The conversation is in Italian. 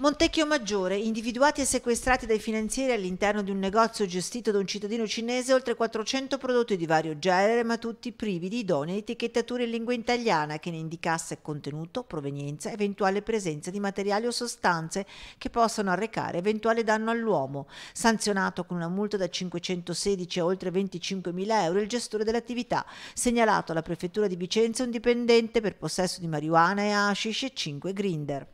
Montecchio Maggiore, individuati e sequestrati dai finanzieri all'interno di un negozio gestito da un cittadino cinese, oltre 400 prodotti di vario genere, ma tutti privi di idonee etichettature in lingua italiana che ne indicasse contenuto, provenienza, eventuale presenza di materiali o sostanze che possano arrecare eventuale danno all'uomo. Sanzionato con una multa da 516 a oltre 25.000 euro il gestore dell'attività, segnalato alla prefettura di Vicenza un dipendente per possesso di marijuana e hashish e 5 grinder.